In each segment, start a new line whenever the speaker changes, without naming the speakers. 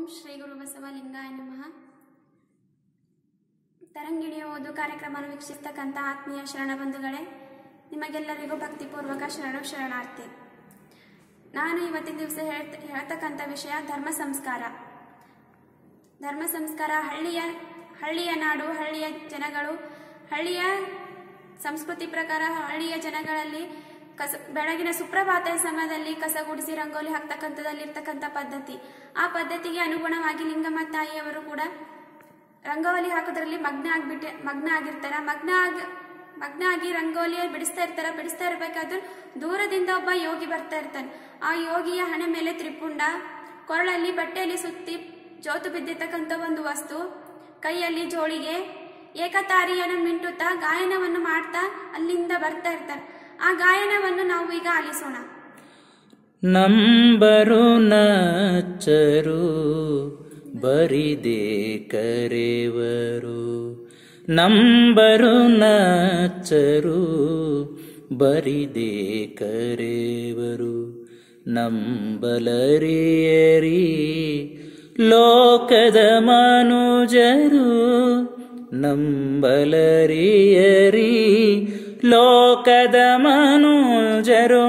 ಓಂ ಶ್ರೀ ಗುರು ಲಿಂಗಾಯ ನಮಃ ತರಂಗಿಣಿ ಕಾರ್ಯಕ್ರಮವನ್ನು ಕಾರ್ಯಕ್ರಮ ವೀಕ್ಷಿಸ್ತಕ್ಕಂಥ ಆತ್ಮೀಯ ಶರಣ ಬಂಧುಗಳೇ ನಿಮಗೆಲ್ಲರಿಗೂ ಭಕ್ತಿಪೂರ್ವಕ ಶರಣು ಶರಣಾರ್ಥಿ ನಾನು ಇವತ್ತಿನ ದಿವಸ ಹೇಳ್ತಕ್ಕಂಥ ವಿಷಯ ಧರ್ಮ ಸಂಸ್ಕಾರ ಧರ್ಮ ಸಂಸ್ಕಾರ ಹಳ್ಳಿಯ ಹಳ್ಳಿಯ ನಾಡು ಹಳ್ಳಿಯ ಜನಗಳು ಹಳ್ಳಿಯ ಸಂಸ್ಕೃತಿ ಪ್ರಕಾರ ಹಳ್ಳಿಯ ಜನಗಳಲ್ಲಿ ಕಸ ಬೆಳಗಿನ ಸುಪ್ರಭಾತದ ಸಮಯದಲ್ಲಿ ಕಸ ಗುಡಿಸಿ ರಂಗೋಲಿ ಹಾಕ್ತಕ್ಕಂಥದ್ದಲ್ಲಿರ್ತಕ್ಕಂಥ ಪದ್ಧತಿ ಆ ಪದ್ಧತಿಗೆ ಅನುಗುಣವಾಗಿ ಲಿಂಗಮ್ಮ ತಾಯಿಯವರು ಕೂಡ ರಂಗೋಲಿ ಹಾಕೋದ್ರಲ್ಲಿ ಮಗ್ನ ಆಗ್ಬಿಟ್ಟೆ ಮಗ್ನ ಆಗಿರ್ತಾರ ಮಗ್ನ ಆಗಿ ಮಗ್ನ ಆಗಿ ರಂಗೋಲಿ ಬಿಡಿಸ್ತಾ ಇರ್ತಾರ ಬಿಡಿಸ್ತಾ ಇರ್ಬೇಕಾದ್ರೂ ದೂರದಿಂದ ಒಬ್ಬ ಯೋಗಿ ಬರ್ತಾ ಇರ್ತಾನೆ ಆ ಯೋಗಿಯ ಹಣೆ ಮೇಲೆ ತ್ರಿಪುಂಡ ಕೊರಳಲ್ಲಿ ಬಟ್ಟೆಯಲ್ಲಿ ಸುತ್ತಿ ಜೋತು ಬಿದ್ದಿರ್ತಕ್ಕಂಥ ಒಂದು ವಸ್ತು ಕೈಯಲ್ಲಿ ಜೋಳಿಗೆ ಏಕತಾರಿಯನ್ನು ಮಿಂಟುತ್ತಾ ಗಾಯನವನ್ನು ಮಾಡ್ತಾ ಅಲ್ಲಿಂದ ಬರ್ತಾ ಇರ್ತಾನೆ ಆ ಗಾಯನವನ್ನು ನಾವು ಈಗ ಆಲಿಸೋಣ
ನಂಬರು ನಚ್ಚರು ಬರಿದೇ ಕರೆವರು ನಂಬರು ನಚ್ಚರು ಬರಿದೇ ಕರೆವರು ನಂಬಲರಿಯರಿ ಲೋಕದ ಮನುಜರು ನಂಬಲರಿಯರಿ ಲೋಕದ ಮನೋಜರು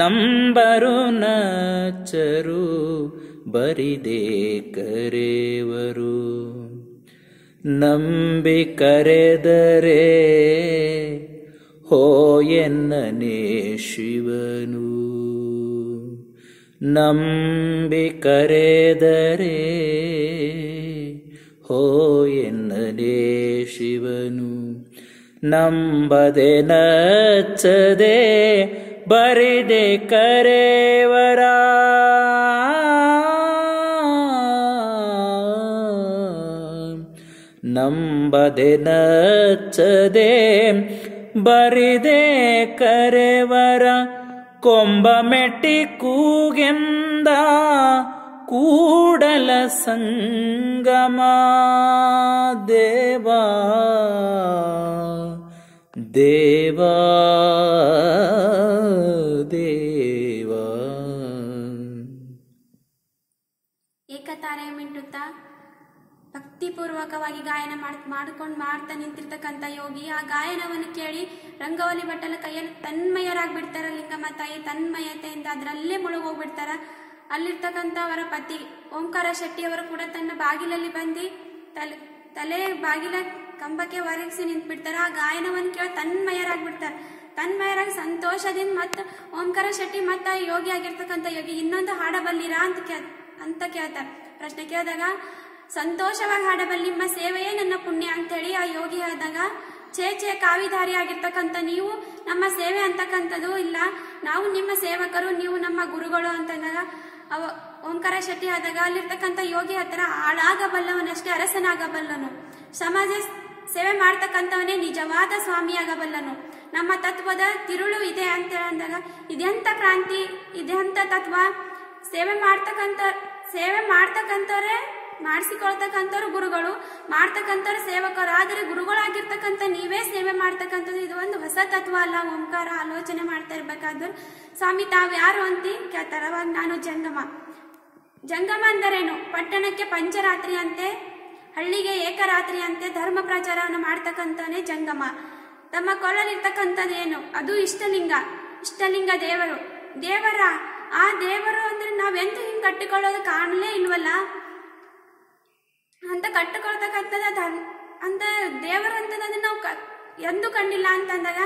ನಂಬರು ನಚ್ಚರು ಬರಿದೆ ಕರೆವರು ನಂಬಿ ಕರೆದರೆ ಹೋ ಎನ್ನನೇ ಶಿವನು ನಂಬಿ ಕರೆದರೆ ಹೋ ಎನ್ನನೇ ಶಿವನು ನಂಬದೆ ನಚ್ಚದೆ ಬರಿದೆ ಕರೆವರ ನಂಬದೆ ನಚ್ಚದೆ ಬರಿದೆ ಕರೆವರ ಕೊಂಬ ಮೆಟ್ಟಿ ಕೂಗೆಂದ ಕೂಡಲ ಸಂಗಮ ದೇವಾ देवा ದೇವಾ
ಏಕತಾರೆ ಮಿಂಟುತ್ತಾ ಭಕ್ತಿಪೂರ್ವಕವಾಗಿ ಗಾಯನ ಮಾಡ್ಕೊಂಡು ಮಾಡ್ತಾ ನಿಂತಿರ್ತಕ್ಕಂಥ ಯೋಗಿ ಆ ಗಾಯನವನ್ನು ಕೇಳಿ ರಂಗವಲಿ ಬಟ್ಟಲ ಕೈಯಲ್ಲಿ ತನ್ಮಯರಾಗ್ಬಿಡ್ತಾರ ಲಿಂಗಮ್ಮ ತಾಯಿ ತನ್ಮಯತೆಯಿಂದ ಅದರಲ್ಲೇ ಮುಳುಗೋಗ್ಬಿಡ್ತಾರ ಅಲ್ಲಿರ್ತಕ್ಕಂಥ ಅವರ ಪತಿ ಓಂಕಾರ ಅವರು ಕೂಡ ತನ್ನ ಬಾಗಿಲಲ್ಲಿ ಬಂದು ತಲೆ ತಲೆ ಬಾಗಿಲ ಕಂಬಕ್ಕೆ ಒರಗಿಸಿ ಬಿಡ್ತಾರೆ ಆ ಗಾಯನವನ್ನು ಕೇಳಿ ತನ್ಮಯರಾಗ್ಬಿಡ್ತಾರ ತನ್ಮಯರಾಗಿ ಸಂತೋಷದಿಂದ ಮತ್ತು ಓಂಕಾರ ಶೆಟ್ಟಿ ಮತ್ತೆ ಯೋಗಿ ಆಗಿರ್ತಕ್ಕಂಥ ಯೋಗಿ ಇನ್ನೊಂದು ಹಾಡಬಲ್ಲಿರಾ ಅಂತ ಕೇ ಅಂತ ಕೇಳ್ತಾರೆ ಪ್ರಶ್ನೆ ಕೇಳಿದಾಗ ಸಂತೋಷವಾಗಿ ಹಾಡಬಲ್ಲಿ ನಿಮ್ಮ ಸೇವೆಯೇ ನನ್ನ ಪುಣ್ಯ ಅಂತ ಹೇಳಿ ಆ ಯೋಗಿ ಆದಾಗ ಛೇ ಛೇ ಕಾವಿಧಾರಿ ಆಗಿರ್ತಕ್ಕಂಥ ನೀವು ನಮ್ಮ ಸೇವೆ ಅಂತಕ್ಕಂಥದ್ದು ಇಲ್ಲ ನಾವು ನಿಮ್ಮ ಸೇವಕರು ನೀವು ನಮ್ಮ ಗುರುಗಳು ಅಂತಂದಾಗ ಅವ ಓಂಕಾರ ಶೆಟ್ಟಿ ಆದಾಗ ಅಲ್ಲಿರ್ತಕ್ಕಂಥ ಯೋಗಿ ಹತ್ರ ಹಾಳಾಗಬಲ್ಲವನಷ್ಟೇ ಅರಸನಾಗಬಲ್ಲನು ಸಮಾಜ ಸೇವೆ ಮಾಡ್ತಕ್ಕಂಥವನೇ ನಿಜವಾದ ಸ್ವಾಮಿಯಾಗಬಲ್ಲನು ನಮ್ಮ ತತ್ವದ ತಿರುಳು ಇದೆ ಅಂತ ಅಂದಾಗ ಇದೆಂಥ ಕ್ರಾಂತಿ ಇದೆಂಥ ತತ್ವ ಸೇವೆ ಮಾಡ್ತಕ್ಕಂಥ ಸೇವೆ ಮಾಡ್ತಕ್ಕಂಥವರೇ ಮಾಡಿಸಿಕೊಳ್ತಕ್ಕಂಥವ್ರು ಗುರುಗಳು ಮಾಡ್ತಕ್ಕಂಥವ್ರು ಸೇವಕರು ಆದರೆ ಗುರುಗಳಾಗಿರ್ತಕ್ಕಂಥ ನೀವೇ ಸೇವೆ ಮಾಡ್ತಕ್ಕಂಥದ್ದು ಇದು ಒಂದು ಹೊಸ ತತ್ವ ಅಲ್ಲ ಓಂಕಾರ ಆಲೋಚನೆ ಮಾಡ್ತಾ ಇರ್ಬೇಕಾದ್ರು ಸ್ವಾಮಿ ತಾವು ಯಾರು ಅಂತ ಕೇಳ್ತಾರವಾಗ ನಾನು ಜಂಗಮ ಜಂಗಮ ಅಂದರೇನು ಪಟ್ಟಣಕ್ಕೆ ಪಂಚರಾತ್ರಿ ಅಂತೆ ಹಳ್ಳಿಗೆ ಏಕರಾತ್ರಿಯಂತೆ ಧರ್ಮ ಪ್ರಚಾರವನ್ನು ಮಾಡ್ತಕ್ಕಂಥನೇ ಜಂಗಮ ತಮ್ಮ ಕೊಲ್ಲಲಿರ್ತಕ್ಕಂಥದ್ದೇನು ಅದು ಇಷ್ಟಲಿಂಗ ಇಷ್ಟಲಿಂಗ ದೇವರು ದೇವರ ಆ ದೇವರು ಅಂದ್ರೆ ನಾವೆಂದು ಹಿಂಗೆ ಕಟ್ಟಿಕೊಳ್ಳೋದು ಕಾಣಲೇ ಇಲ್ವಲ್ಲ ಅಂತ ಕಟ್ಟಿಕೊಳ್ತಕ್ಕಂಥದ್ದು ಧರ್ಮ ಅಂತ ನಾವು ಎಂದೂ ಕಂಡಿಲ್ಲ ಅಂತಂದಾಗ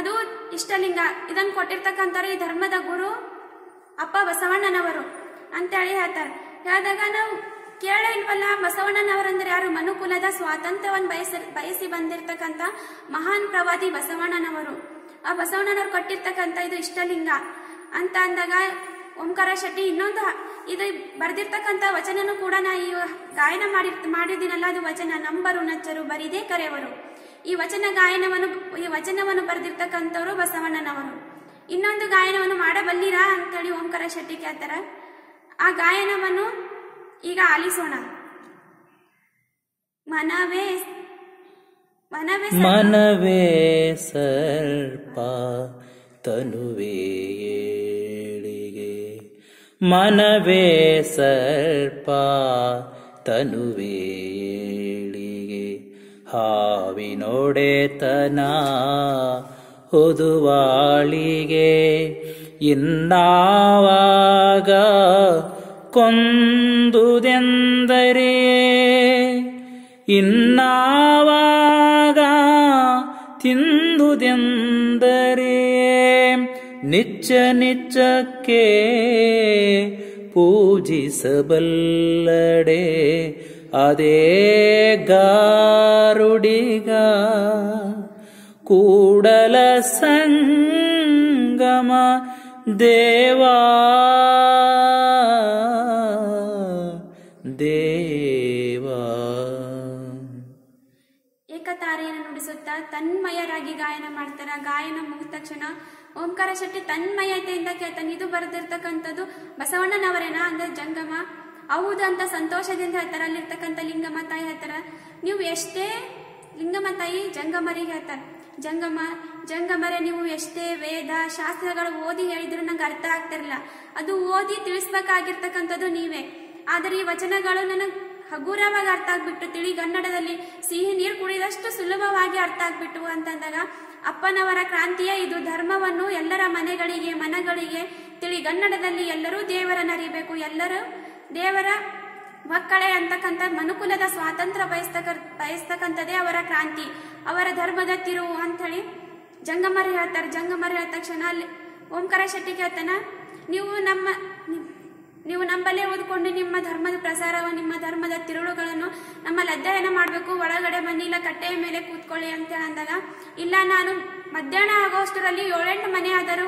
ಅದು ಇಷ್ಟಲಿಂಗ ಇದನ್ನು ಕೊಟ್ಟಿರ್ತಕ್ಕಂಥವ್ರು ಈ ಧರ್ಮದ ಗುರು ಅಪ್ಪ ಬಸವಣ್ಣನವರು ಅಂತೇಳಿ ಹೇಳ್ತಾರೆ ಹೇಳಿದಾಗ ನಾವು ಕೇಳೇ ಇಲ್ವಲ್ಲ ಬಸವಣ್ಣನವರಂದ್ರೆ ಯಾರು ಮನುಕುಲದ ಸ್ವಾತಂತ್ರ್ಯವನ್ನು ಬಯಸ ಬಯಸಿ ಬಂದಿರತಕ್ಕಂತ ಮಹಾನ್ ಪ್ರವಾದಿ ಬಸವಣ್ಣನವರು ಆ ಬಸವಣ್ಣನವರು ಕೊಟ್ಟಿರ್ತಕ್ಕಂಥ ಇದು ಇಷ್ಟಲಿಂಗ ಅಂತ ಅಂದಾಗ ಓಂಕಾರ ಶೆಟ್ಟಿ ಇನ್ನೊಂದು ಇದು ಬರ್ದಿರ್ತಕ್ಕಂಥ ವಚನನೂ ಕೂಡ ನಾ ಈ ಗಾಯನ ಮಾಡಿ ಮಾಡಿದ್ದೀನಲ್ಲ ಅದು ವಚನ ನಂಬರು ನಚ್ಚರು ಬರೀದೇ ಕರೆಯವರು ಈ ವಚನ ಗಾಯನವನ್ನು ಈ ವಚನವನ್ನು ಬರೆದಿರ್ತಕ್ಕಂಥವರು ಬಸವಣ್ಣನವರು ಇನ್ನೊಂದು ಗಾಯನವನ್ನು ಮಾಡಬಲ್ಲೀರಾ ಅಂತೇಳಿ ಓಂಕಾರ ಶೆಟ್ಟಿ ಕೇಳ್ತಾರ ಆ ಗಾಯನವನ್ನು ಈಗ ಆಲಿಸೋಣ ಮನವೇ ಮನವೇ
ಸರ್ಪ ತನುವೇಳಿಗೆ ಮನವೇ ಸರ್ಪ ಹಾವಿ ಹಾವಿನೊಡೆತನ ಹೊದುವಾಳಿಗೆ ಇನ್ನಾವಾಗ ಕೊಂದುದೆಂದರೆ ಇನ್ನಾವಾಗ ತಿಂದುದೆಂದರೆ ನಿಚ್ಚ ನಿಚ್ಚಕ್ಕೆ ಪೂಜಿಸಬಲ್ಲಡೆ ಅದೇ ಗಾರುಡಿಗ ಕೂಡಲ ಸಂಗಮ ದೇವಾ
ಏಕತಾರೆಯನ್ನು ನುಡಿಸುತ್ತಾ ತನ್ಮಯರಾಗಿ ಗಾಯನ ಮಾಡ್ತಾರ ಗಾಯನ ಮುಗಿದ ತಕ್ಷಣ ಓಂಕಾರ ಶೆಟ್ಟಿ ತನ್ಮಯತೆಯಿಂದ ಕೇಳ್ತಾನೆ ಇದು ಬರೆದಿರ್ತಕ್ಕಂಥದ್ದು ಬಸವಣ್ಣನವರೇನಾ ಅಂದ್ರೆ ಜಂಗಮ ಹೌದು ಅಂತ ಸಂತೋಷದಿಂದ ಹೇಳ್ತಾರೆ ಅಲ್ಲಿರ್ತಕ್ಕಂಥ ಲಿಂಗಮ್ಮ ತಾಯಿ ಹೇಳ್ತಾರ ನೀವು ಎಷ್ಟೇ ಲಿಂಗಮ್ಮ ತಾಯಿ ಜಂಗಮರಿಗೆ ಹೇಳ್ತಾರೆ ಜಂಗಮ ಜಂಗಮರೆ ನೀವು ಎಷ್ಟೇ ವೇದ ಶಾಸ್ತ್ರಗಳು ಓದಿ ಹೇಳಿದ್ರು ನಂಗೆ ಅರ್ಥ ಆಗ್ತಿರಲಿಲ್ಲ ಅದು ಓದಿ ತಿಳಿಸ್ಬೇಕಾಗಿರ್ತಕ್ಕಂಥದ್ದು ನೀವೇ ಆದರೆ ಈ ವಚನಗಳು ನನಗೆ ಹಗುರವಾಗಿ ಅರ್ಥ ಆಗ್ಬಿಟ್ಟು ತಿಳಿಗನ್ನಡದಲ್ಲಿ ಸಿಹಿ ನೀರು ಕುಡಿದಷ್ಟು ಸುಲಭವಾಗಿ ಅರ್ಥ ಆಗ್ಬಿಟ್ಟು ಅಂತಂದಾಗ ಅಪ್ಪನವರ ಕ್ರಾಂತಿಯ ಇದು ಧರ್ಮವನ್ನು ಎಲ್ಲರ ಮನೆಗಳಿಗೆ ಮನಗಳಿಗೆ ತಿಳಿಗನ್ನಡದಲ್ಲಿ ಎಲ್ಲರೂ ದೇವರ ನರಿಬೇಕು ಎಲ್ಲರೂ ದೇವರ ಮಕ್ಕಳೇ ಅಂತಕ್ಕಂಥ ಮನುಕುಲದ ಸ್ವಾತಂತ್ರ್ಯ ಬಯಸ್ತಕ ಬಯಸ್ತಕ್ಕಂಥದ್ದೇ ಅವರ ಕ್ರಾಂತಿ ಅವರ ಧರ್ಮದ ತಿರುವು ಹೇಳಿ ಜಂಗಮರಿ ಹೇಳ್ತಾರೆ ಜಂಗಮರಿ ಹೇಳ್ತಕ್ಷಣ ತಕ್ಷಣ ಅಲ್ಲಿ ಓಂಕಾರ ಶೆಟ್ಟಿ ಕೇಳ್ತಾನ ನೀವು ನಮ್ಮ ನೀವು ನಂಬಲ್ಲೇ ಓದ್ಕೊಂಡು ನಿಮ್ಮ ಧರ್ಮದ ಪ್ರಸಾರವ ನಿಮ್ಮ ಧರ್ಮದ ತಿರುಳುಗಳನ್ನು ನಮ್ಮಲ್ಲಿ ಅಧ್ಯಯನ ಮಾಡಬೇಕು ಒಳಗಡೆ ಬನ್ನಿ ಇಲ್ಲ ಕಟ್ಟೆಯ ಮೇಲೆ ಕೂತ್ಕೊಳ್ಳಿ ಅಂತ ಅಂದಾಗ ಇಲ್ಲ ನಾನು ಮಧ್ಯಾಹ್ನ ಆಗೋಷ್ಟರಲ್ಲಿ ಏಳೆಂಟು ಮನೆ ಆದರೂ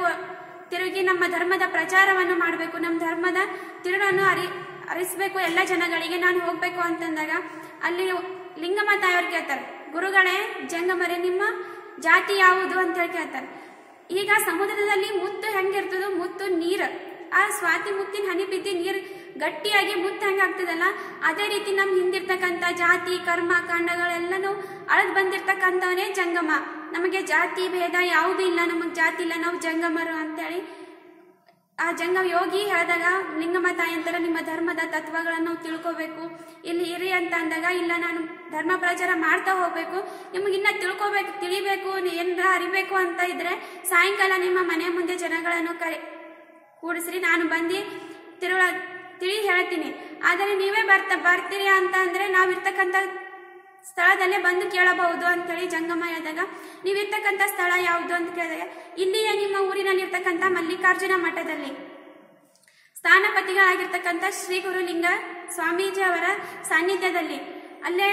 ತಿರುಗಿ ನಮ್ಮ ಧರ್ಮದ ಪ್ರಚಾರವನ್ನು ಮಾಡಬೇಕು ನಮ್ಮ ಧರ್ಮದ ತಿರುಳನ್ನು ಅರಿ ಅರಿಸಬೇಕು ಎಲ್ಲ ಜನಗಳಿಗೆ ನಾನು ಹೋಗಬೇಕು ಅಂತಂದಾಗ ಅಲ್ಲಿ ಲಿಂಗಮ್ಮ ತಾಯವ್ರು ಕೇಳ್ತಾರೆ ಗುರುಗಳೇ ಜಂಗಮರೆ ನಿಮ್ಮ ಜಾತಿ ಯಾವುದು ಅಂತೇಳಿ ಕೇಳ್ತಾರೆ ಈಗ ಸಮುದ್ರದಲ್ಲಿ ಮುತ್ತು ಹೆಂಗಿರ್ತದೋ ಮುತ್ತು ನೀರು ಆ ಸ್ವಾತಿ ಮುತ್ತಿನ ಹನಿ ಬಿದ್ದು ನೀರು ಗಟ್ಟಿಯಾಗಿ ಮುತ್ತು ಆಗ್ತದಲ್ಲ ಅದೇ ರೀತಿ ನಮ್ ಹಿಂದಿರ್ತಕ್ಕಂಥ ಜಾತಿ ಕರ್ಮ ಕಾಂಡಗಳೆಲ್ಲನೂ ಅಳದ್ ಬಂದಿರ್ತಕ್ಕಂಥವನೇ ಜಂಗಮ ನಮಗೆ ಜಾತಿ ಭೇದ ಯಾವುದೂ ಇಲ್ಲ ನಮಗ್ ಜಾತಿ ಇಲ್ಲ ನಾವು ಜಂಗಮರು ಅಂತೇಳಿ ಆ ಜಂಗ ಯೋಗಿ ಹೇಳಿದಾಗ ಲಿಂಗಮ ತಾಯಿ ಅಂತಾರೆ ನಿಮ್ಮ ಧರ್ಮದ ತತ್ವಗಳನ್ನು ತಿಳ್ಕೋಬೇಕು ಇಲ್ಲಿ ಇರಿ ಅಂತ ಅಂದಾಗ ಇಲ್ಲ ನಾನು ಧರ್ಮ ಪ್ರಚಾರ ಮಾಡ್ತಾ ಹೋಗ್ಬೇಕು ನಿಮಗಿನ್ನ ತಿಳ್ಕೊಬೇಕು ತಿಳಿಬೇಕು ಏನಾರ ಅರಿಬೇಕು ಅಂತ ಇದ್ರೆ ಸಾಯಂಕಾಲ ನಿಮ್ಮ ಮನೆ ಮುಂದೆ ಜನಗಳನ್ನು ಕರೆ ಕೂಡಿಸ್ರಿ ನಾನು ಬಂದು ತಿರುಳ ತಿಳಿ ಹೇಳ್ತೀನಿ ಆದರೆ ನೀವೇ ಬರ್ತ ಬರ್ತೀರಿ ಅಂತ ಅಂದರೆ ಇರ್ತಕ್ಕಂಥ ಸ್ಥಳದಲ್ಲೇ ಬಂದು ಕೇಳಬಹುದು ಅಂತೇಳಿ ಜಂಗಮ ಹೇಳಿದಾಗ ನೀವಿರ್ತಕ್ಕಂಥ ಸ್ಥಳ ಯಾವುದು ಅಂತ ಕೇಳಿದಾಗ ಇಲ್ಲಿಯೇ ನಿಮ್ಮ ಊರಿನಲ್ಲಿರ್ತಕ್ಕಂಥ ಮಲ್ಲಿಕಾರ್ಜುನ ಮಠದಲ್ಲಿ ಸ್ಥಾನಪತಿಗಳಾಗಿರ್ತಕ್ಕಂಥ ಶ್ರೀ ಗುರುಲಿಂಗ ಸ್ವಾಮೀಜಿ ಅವರ ಸಾನ್ನಿಧ್ಯದಲ್ಲಿ ಅಲ್ಲೇ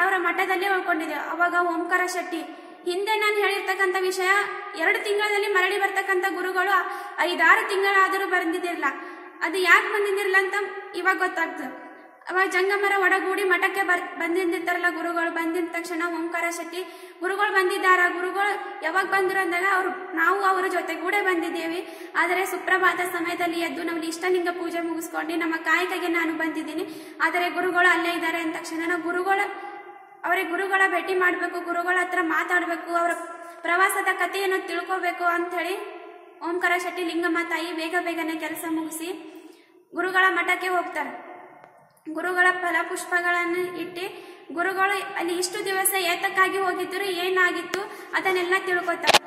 ಅವರ ಮಠದಲ್ಲೇ ಉಳ್ಕೊಂಡಿದ್ದೇವೆ ಅವಾಗ ಓಂಕಾರ ಶೆಟ್ಟಿ ಹಿಂದೆ ನಾನು ಹೇಳಿರ್ತಕ್ಕಂಥ ವಿಷಯ ಎರಡು ತಿಂಗಳಲ್ಲಿ ಮರಳಿ ಬರ್ತಕ್ಕಂಥ ಗುರುಗಳು ಐದಾರು ತಿಂಗಳಾದರೂ ಬಂದಿದ್ದಿರಲ್ಲ ಅದು ಯಾಕೆ ಬಂದಿದ್ದಿರಲ್ಲ ಅಂತ ಇವಾಗ ಗೊತ್ತಾಗ್ತದೆ ಅವಾಗ ಜಂಗಮರ ಒಡಗೂಡಿ ಮಠಕ್ಕೆ ಬರ್ ಬಂದಿರ್ತಾರಲ್ಲ ಗುರುಗಳು ಬಂದಿದ ತಕ್ಷಣ ಓಂಕಾರ ಶೆಟ್ಟಿ ಗುರುಗಳು ಬಂದಿದ್ದಾರ ಗುರುಗಳು ಯಾವಾಗ ಬಂದರು ಅಂದಾಗ ಅವರು ನಾವು ಅವರ ಜೊತೆಗೂಡೆ ಬಂದಿದ್ದೇವೆ ಆದರೆ ಸುಪ್ರಭಾತ ಸಮಯದಲ್ಲಿ ಎದ್ದು ನಮ್ಗೆ ಇಷ್ಟಲಿಂಗ ಪೂಜೆ ಮುಗಿಸ್ಕೊಂಡು ನಮ್ಮ ಕಾಯಕಗೆ ನಾನು ಬಂದಿದ್ದೀನಿ ಆದರೆ ಗುರುಗಳು ಅಲ್ಲೇ ಇದ್ದಾರೆ ಅಂದ ತಕ್ಷಣ ನಾವು ಗುರುಗಳು ಅವರಿಗೆ ಗುರುಗಳ ಭೇಟಿ ಮಾಡಬೇಕು ಗುರುಗಳ ಹತ್ರ ಮಾತಾಡಬೇಕು ಅವರ ಪ್ರವಾಸದ ಕಥೆಯನ್ನು ತಿಳ್ಕೋಬೇಕು ಹೇಳಿ ಓಂಕಾರ ಶೆಟ್ಟಿ ಲಿಂಗಮ್ಮ ತಾಯಿ ಬೇಗ ಬೇಗನೆ ಕೆಲಸ ಮುಗಿಸಿ ಗುರುಗಳ ಮಠಕ್ಕೆ ಹೋಗ್ತಾರೆ ಗುರುಗಳ ಫಲಪುಷ್ಪಗಳನ್ನು ಇಟ್ಟು ಗುರುಗಳು ಅಲ್ಲಿ ಇಷ್ಟು ದಿವಸ ಏತಕ್ಕಾಗಿ ಹೋಗಿದ್ದರು ಏನಾಗಿತ್ತು ಅದನ್ನೆಲ್ಲ ತಿಳ್ಕೊತಾರೆ